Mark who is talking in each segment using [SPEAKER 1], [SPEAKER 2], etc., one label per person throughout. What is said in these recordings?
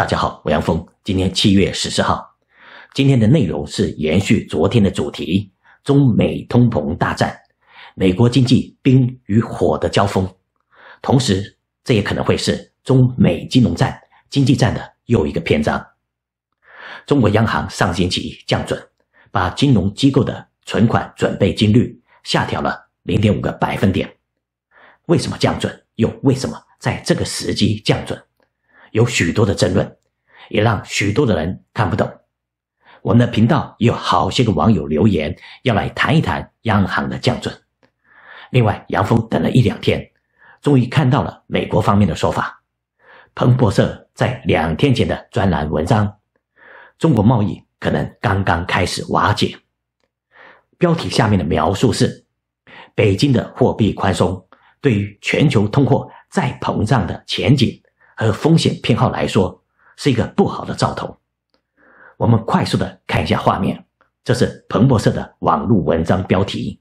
[SPEAKER 1] 大家好，我杨峰，今天七月十四号，今天的内容是延续昨天的主题，中美通膨大战，美国经济冰与火的交锋，同时这也可能会是中美金融战、经济战的又一个篇章。中国央行上星期降准，把金融机构的存款准备金率下调了零点五个百分点。为什么降准？又为什么在这个时机降准？有许多的争论，也让许多的人看不懂。我们的频道也有好些个网友留言，要来谈一谈央行的降准。另外，杨峰等了一两天，终于看到了美国方面的说法。彭博社在两天前的专栏文章：“中国贸易可能刚刚开始瓦解。”标题下面的描述是：“北京的货币宽松，对于全球通货再膨胀的前景。”和风险偏好来说，是一个不好的兆头。我们快速的看一下画面，这是彭博社的网络文章标题。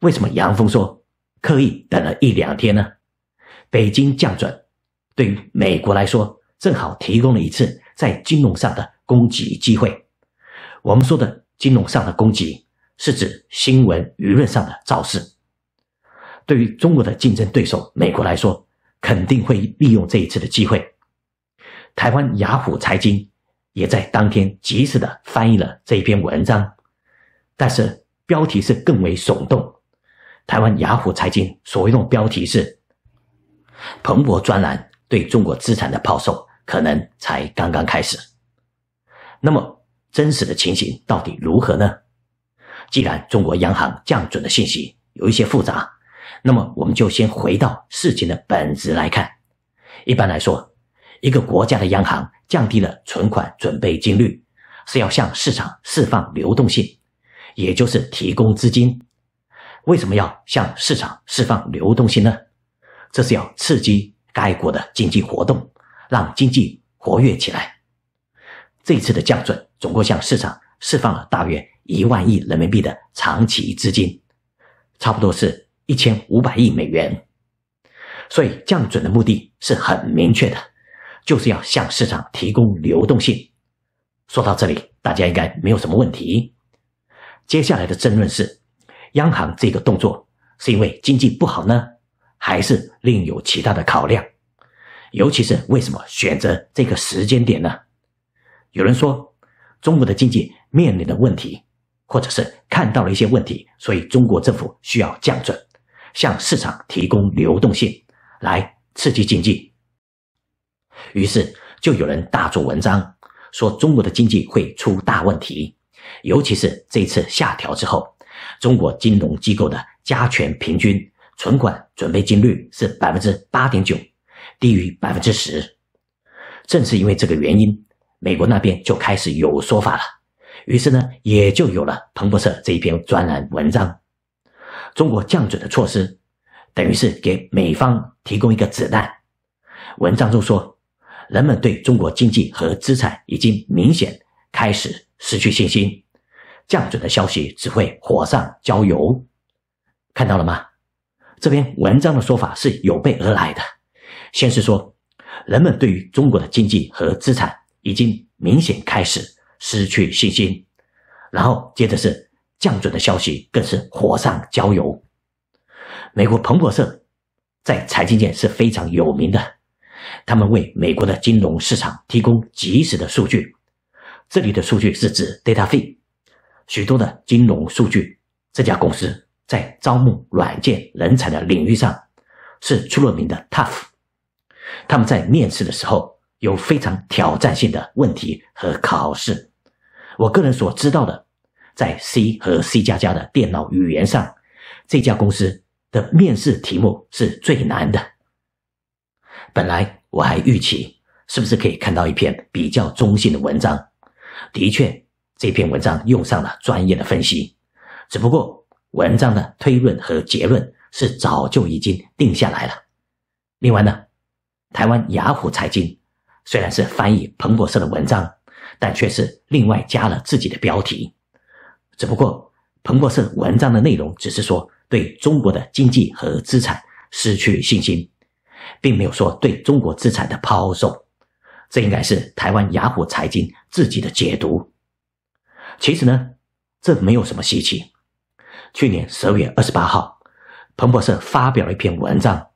[SPEAKER 1] 为什么杨峰说刻意等了一两天呢？北京降准，对于美国来说，正好提供了一次在金融上的攻击机会。我们说的金融上的攻击，是指新闻舆论上的造势。对于中国的竞争对手美国来说。肯定会利用这一次的机会。台湾雅虎财经也在当天及时的翻译了这一篇文章，但是标题是更为耸动。台湾雅虎财经所用的标题是：“彭博专栏对中国资产的抛售可能才刚刚开始。”那么真实的情形到底如何呢？既然中国央行降准的信息有一些复杂。那么我们就先回到事情的本质来看。一般来说，一个国家的央行降低了存款准备金率，是要向市场释放流动性，也就是提供资金。为什么要向市场释放流动性呢？这是要刺激该国的经济活动，让经济活跃起来。这次的降准总共向市场释放了大约一万亿人民币的长期资金，差不多是。一千五百亿美元，所以降准的目的是很明确的，就是要向市场提供流动性。说到这里，大家应该没有什么问题。接下来的争论是，央行这个动作是因为经济不好呢，还是另有其他的考量？尤其是为什么选择这个时间点呢？有人说，中国的经济面临的问题，或者是看到了一些问题，所以中国政府需要降准。向市场提供流动性，来刺激经济。于是就有人大做文章，说中国的经济会出大问题，尤其是这次下调之后，中国金融机构的加权平均存款准备金率是百分之八点九，低于百分之十。正是因为这个原因，美国那边就开始有说法了，于是呢，也就有了彭博社这一篇专栏文章。中国降准的措施，等于是给美方提供一个子弹。文章中说，人们对中国经济和资产已经明显开始失去信心，降准的消息只会火上浇油。看到了吗？这篇文章的说法是有备而来的。先是说，人们对于中国的经济和资产已经明显开始失去信心，然后接着是。降准的消息更是火上浇油。美国彭博社在财经界是非常有名的，他们为美国的金融市场提供及时的数据。这里的数据是指 data feed，许多的金融数据。这家公司在招募软件人才的领域上是出了名的 tough，他们在面试的时候有非常挑战性的问题和考试。我个人所知道的。在 C 和 C 加加的电脑语言上，这家公司的面试题目是最难的。本来我还预期是不是可以看到一篇比较中性的文章，的确，这篇文章用上了专业的分析，只不过文章的推论和结论是早就已经定下来了。另外呢，台湾雅虎财经虽然是翻译彭博社的文章，但却是另外加了自己的标题。只不过彭博社文章的内容只是说对中国的经济和资产失去信心，并没有说对中国资产的抛售。这应该是台湾雅虎财经自己的解读。其实呢，这没有什么稀奇。去年十二月二十八号，彭博社发表了一篇文章，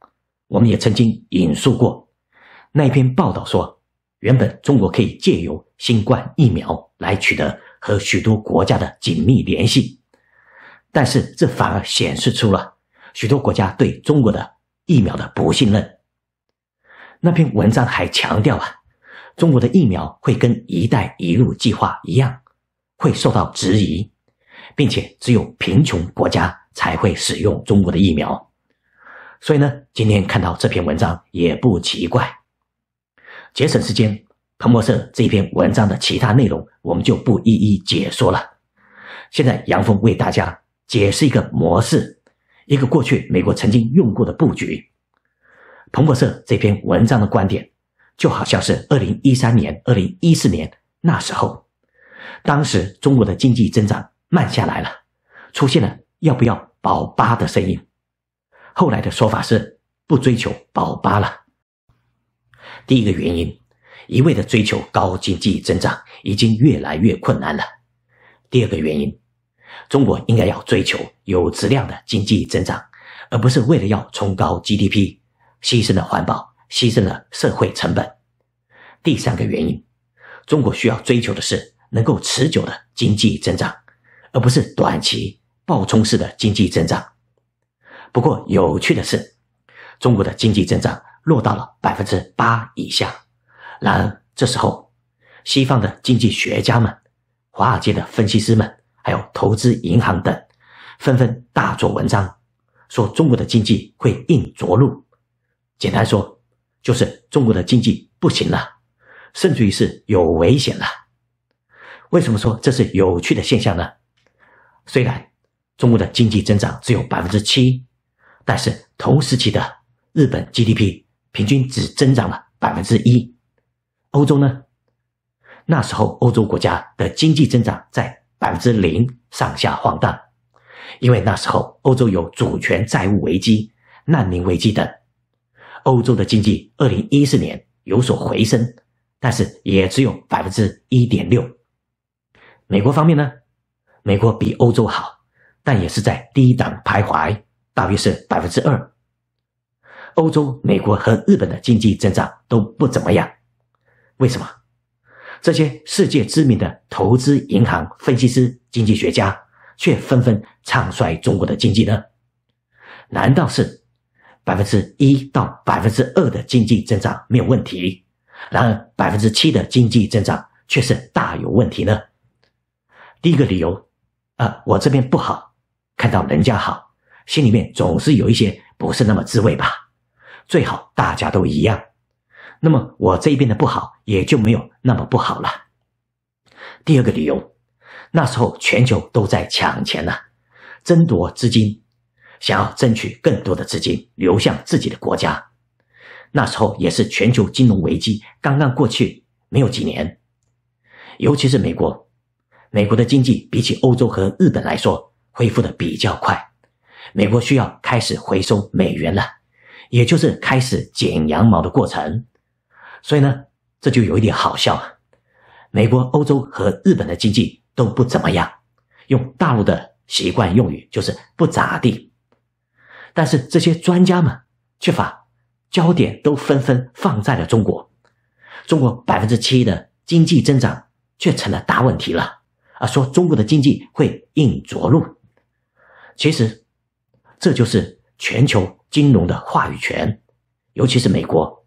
[SPEAKER 1] 我们也曾经引述过那篇报道说，原本中国可以借由新冠疫苗来取得。和许多国家的紧密联系，但是这反而显示出了许多国家对中国的疫苗的不信任。那篇文章还强调啊，中国的疫苗会跟“一带一路”计划一样，会受到质疑，并且只有贫穷国家才会使用中国的疫苗。所以呢，今天看到这篇文章也不奇怪。节省时间。彭博社这篇文章的其他内容，我们就不一一解说了。现在，杨峰为大家解释一个模式，一个过去美国曾经用过的布局。彭博社这篇文章的观点，就好像是二零一三年、二零一四年那时候，当时中国的经济增长慢下来了，出现了要不要保八的声音。后来的说法是，不追求保八了。第一个原因。一味的追求高经济增长已经越来越困难了。第二个原因，中国应该要追求有质量的经济增长，而不是为了要冲高 GDP，牺牲了环保，牺牲了社会成本。第三个原因，中国需要追求的是能够持久的经济增长，而不是短期暴冲式的经济增长。不过有趣的是，中国的经济增长落到了百分之八以下。然而，这时候，西方的经济学家们、华尔街的分析师们，还有投资银行等，纷纷大做文章，说中国的经济会硬着陆。简单说，就是中国的经济不行了，甚至于是有危险了。为什么说这是有趣的现象呢？虽然中国的经济增长只有百分之七，但是同时期的日本 GDP 平均只增长了百分之一。欧洲呢？那时候欧洲国家的经济增长在百分之零上下晃荡，因为那时候欧洲有主权债务危机、难民危机等。欧洲的经济二零一四年有所回升，但是也只有百分之一点六。美国方面呢？美国比欧洲好，但也是在低档徘徊，大约是百分之二。欧洲、美国和日本的经济增长都不怎么样。为什么这些世界知名的投资银行分析师、经济学家却纷纷唱衰中国的经济呢？难道是百分之一到百分之二的经济增长没有问题，然而百分之七的经济增长却是大有问题呢？第一个理由啊，我这边不好看到人家好，心里面总是有一些不是那么滋味吧，最好大家都一样。那么我这边的不好也就没有那么不好了。第二个理由，那时候全球都在抢钱呢，争夺资金，想要争取更多的资金流向自己的国家。那时候也是全球金融危机刚刚过去没有几年，尤其是美国，美国的经济比起欧洲和日本来说恢复的比较快，美国需要开始回收美元了，也就是开始剪羊毛的过程。所以呢，这就有一点好笑啊！美国、欧洲和日本的经济都不怎么样，用大陆的习惯用语就是不咋地。但是这些专家们却把焦点，都纷纷放在了中国，中国百分之七的经济增长却成了大问题了啊！说中国的经济会硬着陆，其实这就是全球金融的话语权，尤其是美国。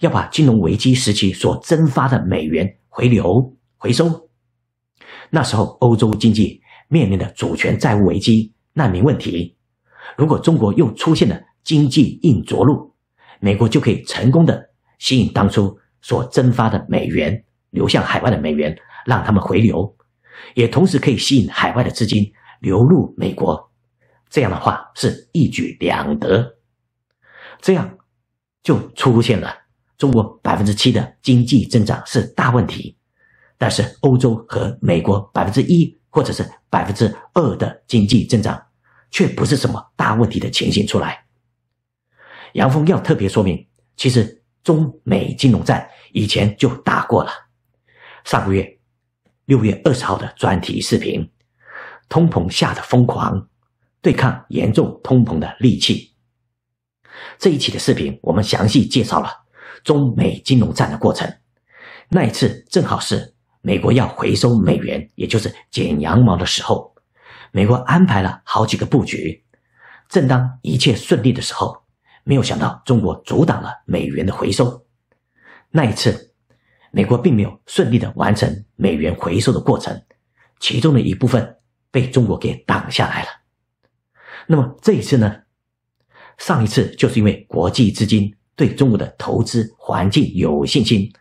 [SPEAKER 1] 要把金融危机时期所蒸发的美元回流回收，那时候欧洲经济面临的主权债务危机、难民问题，如果中国又出现了经济硬着陆，美国就可以成功的吸引当初所蒸发的美元流向海外的美元，让他们回流，也同时可以吸引海外的资金流入美国，这样的话是一举两得，这样就出现了。中国百分之七的经济增长是大问题，但是欧洲和美国百分之一或者是百分之二的经济增长，却不是什么大问题的前形出来。杨峰要特别说明，其实中美金融战以前就打过了。上个月六月二十号的专题视频，通膨下的疯狂对抗严重通膨的利器。这一期的视频我们详细介绍了。中美金融战的过程，那一次正好是美国要回收美元，也就是剪羊毛的时候。美国安排了好几个布局，正当一切顺利的时候，没有想到中国阻挡了美元的回收。那一次，美国并没有顺利的完成美元回收的过程，其中的一部分被中国给挡下来了。那么这一次呢？上一次就是因为国际资金。对中国的投资环境有信心，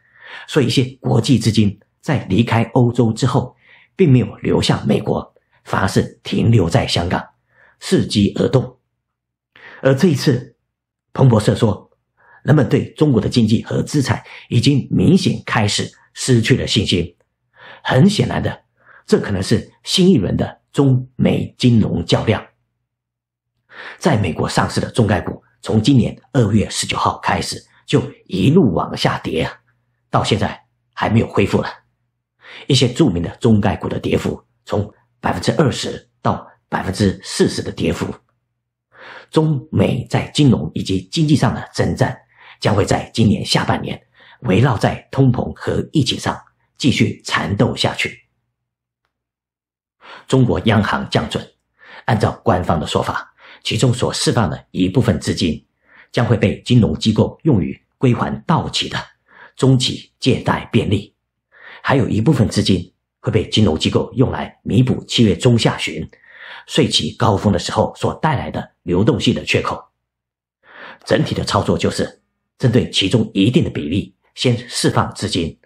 [SPEAKER 1] 所以一些国际资金在离开欧洲之后，并没有流向美国，而是停留在香港，伺机而动。而这一次，彭博社说，人们对中国的经济和资产已经明显开始失去了信心。很显然的，这可能是新一轮的中美金融较量。在美国上市的中概股。从今年二月十九号开始，就一路往下跌啊，到现在还没有恢复了。一些著名的中概股的跌幅，从百分之二十到百分之四十的跌幅。中美在金融以及经济上的征战，将会在今年下半年围绕在通膨和疫情上继续缠斗下去。中国央行降准，按照官方的说法。其中所释放的一部分资金，将会被金融机构用于归还到期的中期借贷便利，还有一部分资金会被金融机构用来弥补七月中下旬税期高峰的时候所带来的流动性的缺口。整体的操作就是针对其中一定的比例先释放资金，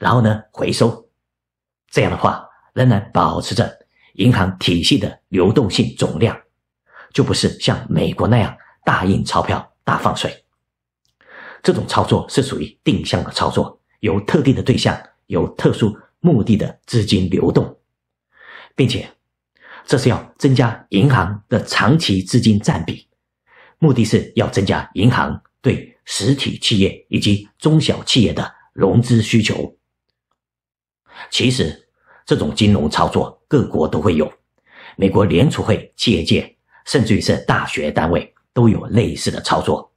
[SPEAKER 1] 然后呢回收，这样的话仍然保持着银行体系的流动性总量。就不是像美国那样大印钞票、大放水，这种操作是属于定向的操作，有特定的对象、有特殊目的的资金流动，并且这是要增加银行的长期资金占比，目的是要增加银行对实体企业以及中小企业的融资需求。其实这种金融操作各国都会有，美国联储会借鉴。甚至于，是大学单位都有类似的操作，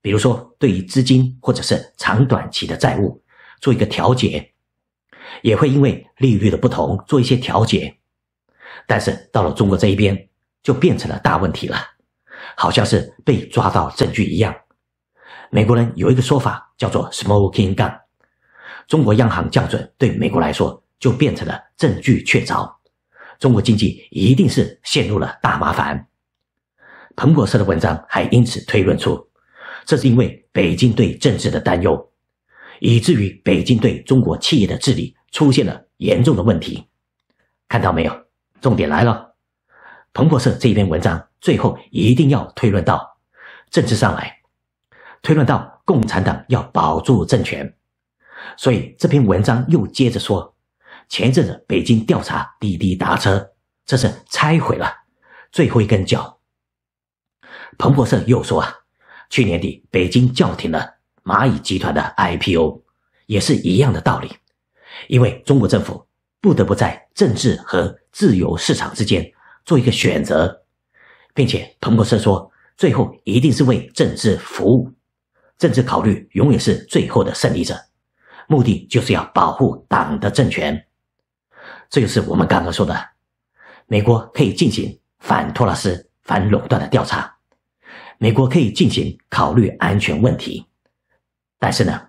[SPEAKER 1] 比如说对于资金或者是长短期的债务做一个调节，也会因为利率的不同做一些调节。但是到了中国这一边，就变成了大问题了，好像是被抓到证据一样。美国人有一个说法叫做 “smoking gun”，中国央行降准对美国来说就变成了证据确凿。中国经济一定是陷入了大麻烦。彭博社的文章还因此推论出，这是因为北京对政治的担忧，以至于北京对中国企业的治理出现了严重的问题。看到没有，重点来了。彭博社这一篇文章最后一定要推论到政治上来，推论到共产党要保住政权。所以这篇文章又接着说。前阵子，北京调查滴滴打车，这是拆毁了最后一根脚。彭博社又说啊，去年底北京叫停了蚂蚁集团的 IPO，也是一样的道理，因为中国政府不得不在政治和自由市场之间做一个选择，并且彭博社说，最后一定是为政治服务，政治考虑永远是最后的胜利者，目的就是要保护党的政权。这就是我们刚刚说的，美国可以进行反托拉斯、反垄断的调查，美国可以进行考虑安全问题。但是呢，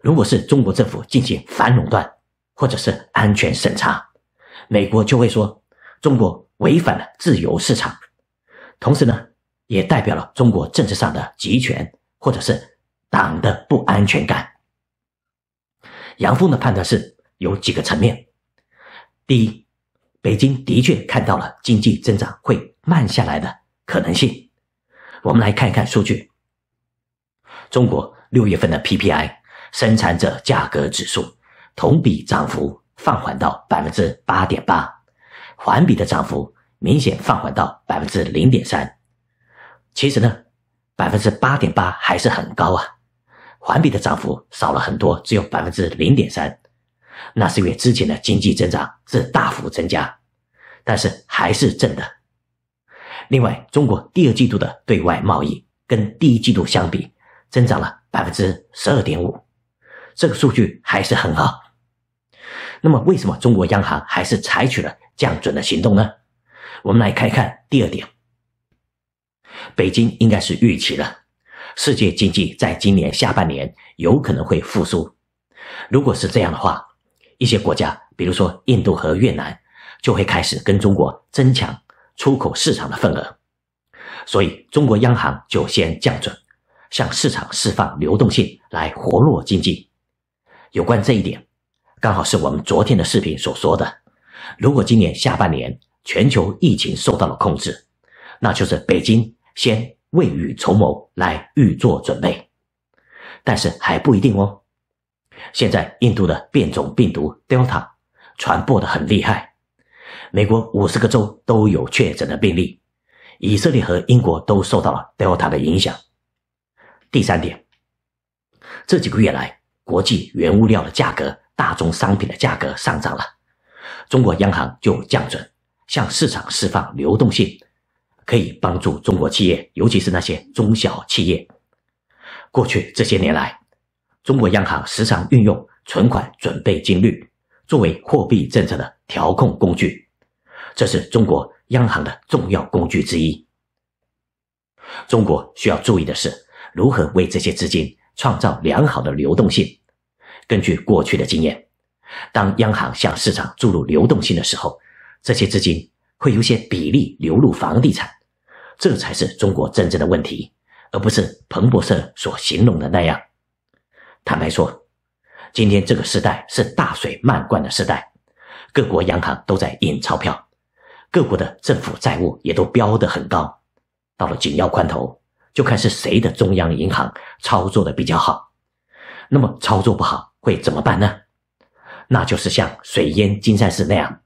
[SPEAKER 1] 如果是中国政府进行反垄断或者是安全审查，美国就会说中国违反了自由市场，同时呢，也代表了中国政治上的集权或者是党的不安全感。杨峰的判断是有几个层面。第一，北京的确看到了经济增长会慢下来的可能性。我们来看一看数据：中国六月份的 PPI 生产者价格指数同比涨幅放缓到百分之八点八，环比的涨幅明显放缓到百分之零点三。其实呢，百分之八点八还是很高啊，环比的涨幅少了很多，只有百分之零点三。那是因为之前的经济增长是大幅增加，但是还是正的。另外，中国第二季度的对外贸易跟第一季度相比增长了百分之十二点五，这个数据还是很好。那么，为什么中国央行还是采取了降准的行动呢？我们来看一看第二点。北京应该是预期了，世界经济在今年下半年有可能会复苏。如果是这样的话，一些国家，比如说印度和越南，就会开始跟中国增强出口市场的份额，所以中国央行就先降准，向市场释放流动性来活络经济。有关这一点，刚好是我们昨天的视频所说的。如果今年下半年全球疫情受到了控制，那就是北京先未雨绸缪来预做准备，但是还不一定哦。现在印度的变种病毒 Delta 传播的很厉害，美国五十个州都有确诊的病例，以色列和英国都受到了 Delta 的影响。第三点，这几个月来，国际原物料的价格、大宗商品的价格上涨了，中国央行就降准，向市场释放流动性，可以帮助中国企业，尤其是那些中小企业。过去这些年来。中国央行时常运用存款准备金率作为货币政策的调控工具，这是中国央行的重要工具之一。中国需要注意的是，如何为这些资金创造良好的流动性。根据过去的经验，当央行向市场注入流动性的时候，这些资金会有些比例流入房地产，这才是中国真正的问题，而不是彭博社所形容的那样。坦白说，今天这个时代是大水漫灌的时代，各国央行都在印钞票，各国的政府债务也都标得很高，到了紧要关头，就看是谁的中央银行操作的比较好。那么操作不好会怎么办呢？那就是像水淹金山寺那样，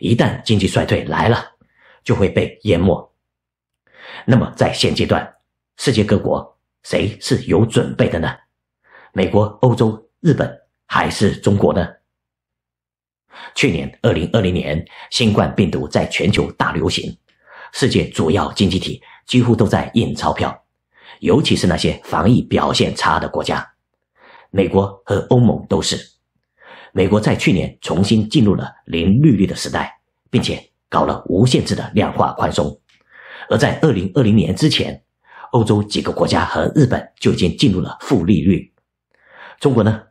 [SPEAKER 1] 一旦经济衰退来了，就会被淹没。那么在现阶段，世界各国谁是有准备的呢？美国、欧洲、日本还是中国呢？去年二零二零年，新冠病毒在全球大流行，世界主要经济体几乎都在印钞票，尤其是那些防疫表现差的国家，美国和欧盟都是。美国在去年重新进入了零利率的时代，并且搞了无限制的量化宽松，而在二零二零年之前，欧洲几个国家和日本就已经进入了负利率。中国呢？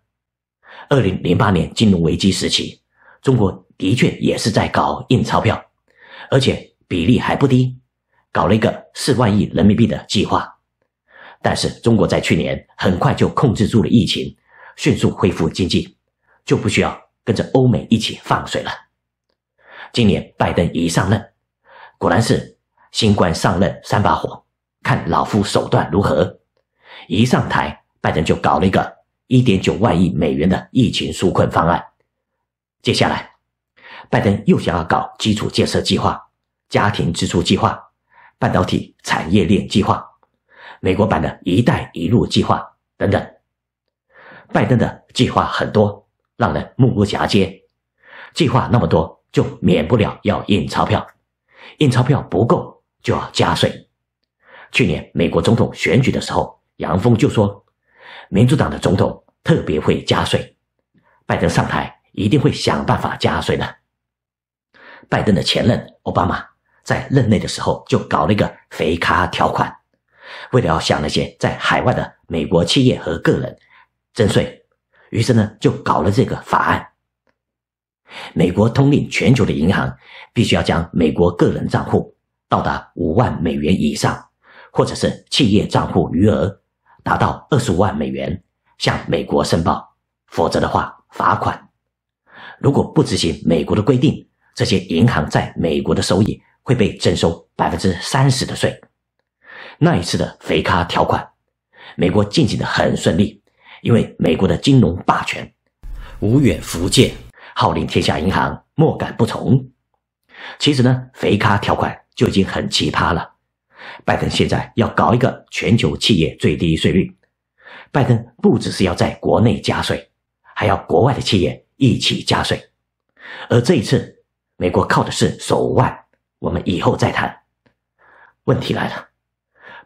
[SPEAKER 1] 二零零八年金融危机时期，中国的确也是在搞印钞票，而且比例还不低，搞了一个四万亿人民币的计划。但是中国在去年很快就控制住了疫情，迅速恢复经济，就不需要跟着欧美一起放水了。今年拜登一上任，果然是新官上任三把火，看老夫手段如何。一上台，拜登就搞了一个。一点九万亿美元的疫情纾困方案，接下来，拜登又想要搞基础建设计划、家庭支出计划、半导体产业链计划、美国版的一带一路计划等等。拜登的计划很多，让人目不暇接。计划那么多，就免不了要印钞票，印钞票不够就要加税。去年美国总统选举的时候，杨峰就说。民主党的总统特别会加税，拜登上台一定会想办法加税的。拜登的前任奥巴马在任内的时候就搞了一个“肥咖”条款，为了要向那些在海外的美国企业和个人征税，于是呢就搞了这个法案。美国通令全球的银行，必须要将美国个人账户到达五万美元以上，或者是企业账户余额。达到二十五万美元，向美国申报，否则的话罚款。如果不执行美国的规定，这些银行在美国的收益会被征收百分之三十的税。那一次的肥咖条款，美国进行的很顺利，因为美国的金融霸权无远福建号令天下银行莫敢不从。其实呢，肥咖条款就已经很奇葩了。拜登现在要搞一个全球企业最低税率，拜登不只是要在国内加税，还要国外的企业一起加税，而这一次美国靠的是手腕，我们以后再谈。问题来了，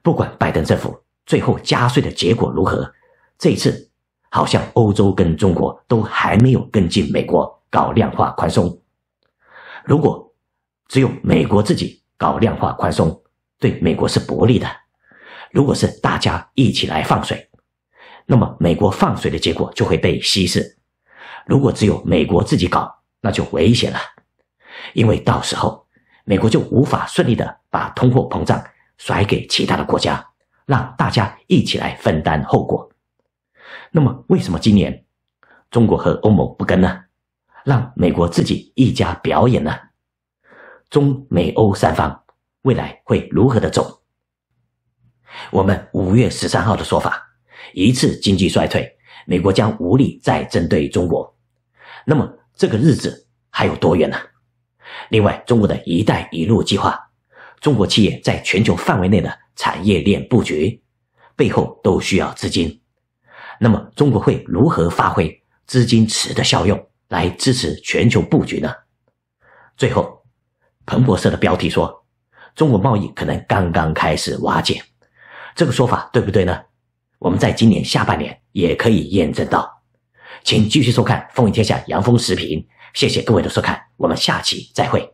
[SPEAKER 1] 不管拜登政府最后加税的结果如何，这一次好像欧洲跟中国都还没有跟进美国搞量化宽松。如果只有美国自己搞量化宽松，对美国是不利的。如果是大家一起来放水，那么美国放水的结果就会被稀释。如果只有美国自己搞，那就危险了，因为到时候美国就无法顺利的把通货膨胀甩给其他的国家，让大家一起来分担后果。那么为什么今年中国和欧盟不跟呢？让美国自己一家表演呢？中美欧三方。未来会如何的走？我们五月十三号的说法，一次经济衰退，美国将无力再针对中国。那么这个日子还有多远呢？另外，中国的一带一路计划，中国企业在全球范围内的产业链布局，背后都需要资金。那么中国会如何发挥资金池的效用来支持全球布局呢？最后，彭博社的标题说。中国贸易可能刚刚开始瓦解，这个说法对不对呢？我们在今年下半年也可以验证到。请继续收看《风云天下》杨峰视频，谢谢各位的收看，我们下期再会。